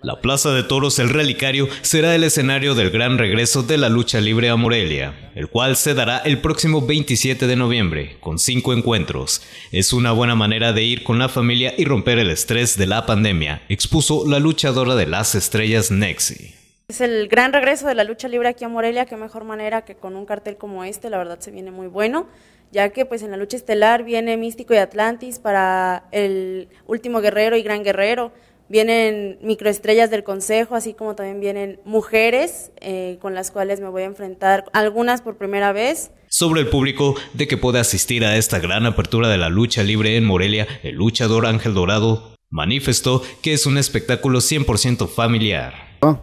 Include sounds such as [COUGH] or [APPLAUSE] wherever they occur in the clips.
La Plaza de Toros El Relicario será el escenario del gran regreso de la lucha libre a Morelia, el cual se dará el próximo 27 de noviembre, con cinco encuentros. Es una buena manera de ir con la familia y romper el estrés de la pandemia, expuso la luchadora de las estrellas Nexi. Es el gran regreso de la lucha libre aquí a Morelia, qué mejor manera que con un cartel como este, la verdad se viene muy bueno, ya que pues en la lucha estelar viene Místico y Atlantis para el último guerrero y gran guerrero, Vienen microestrellas del Consejo, así como también vienen mujeres eh, con las cuales me voy a enfrentar, algunas por primera vez. Sobre el público de que puede asistir a esta gran apertura de la lucha libre en Morelia, el luchador Ángel Dorado manifestó que es un espectáculo 100% familiar.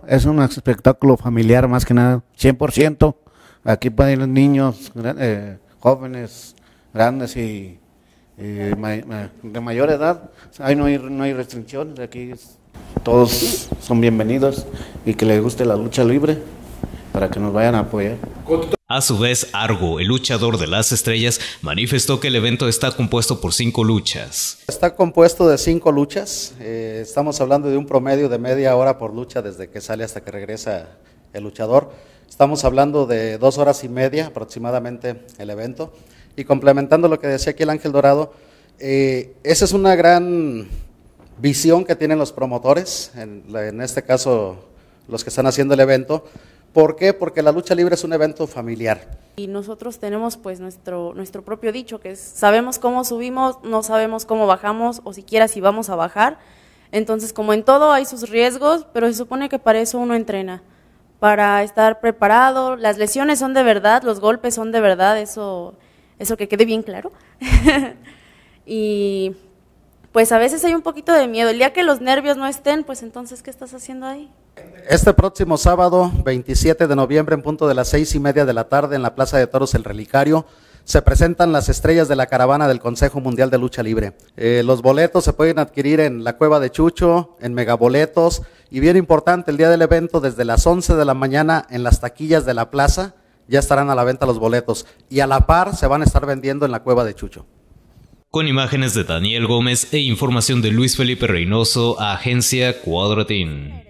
Es un espectáculo familiar más que nada, 100%. Aquí pueden ir niños, eh, jóvenes, grandes y eh, de mayor edad. Ahí no hay, no hay restricciones, aquí todos son bienvenidos y que les guste la lucha libre para que nos vayan a apoyar. A su vez, Argo, el luchador de las estrellas, manifestó que el evento está compuesto por cinco luchas. Está compuesto de cinco luchas. Eh, estamos hablando de un promedio de media hora por lucha desde que sale hasta que regresa el luchador. Estamos hablando de dos horas y media aproximadamente el evento. Y complementando lo que decía aquí el Ángel Dorado, eh, esa es una gran visión que tienen los promotores, en, en este caso los que están haciendo el evento, ¿Por qué? Porque la lucha libre es un evento familiar. Y nosotros tenemos pues nuestro, nuestro propio dicho, que es sabemos cómo subimos, no sabemos cómo bajamos o siquiera si vamos a bajar. Entonces, como en todo, hay sus riesgos, pero se supone que para eso uno entrena, para estar preparado. Las lesiones son de verdad, los golpes son de verdad, eso eso que quede bien claro. [LAUGHS] y pues a veces hay un poquito de miedo. El día que los nervios no estén, pues entonces, ¿qué estás haciendo ahí? Este próximo sábado, 27 de noviembre, en punto de las seis y media de la tarde, en la Plaza de Toros El Relicario, se presentan las estrellas de la caravana del Consejo Mundial de Lucha Libre. Eh, los boletos se pueden adquirir en la Cueva de Chucho, en Megaboletos, y bien importante, el día del evento, desde las 11 de la mañana, en las taquillas de la plaza, ya estarán a la venta los boletos y a la par se van a estar vendiendo en la cueva de Chucho. Con imágenes de Daniel Gómez e información de Luis Felipe Reynoso, Agencia Cuadratín.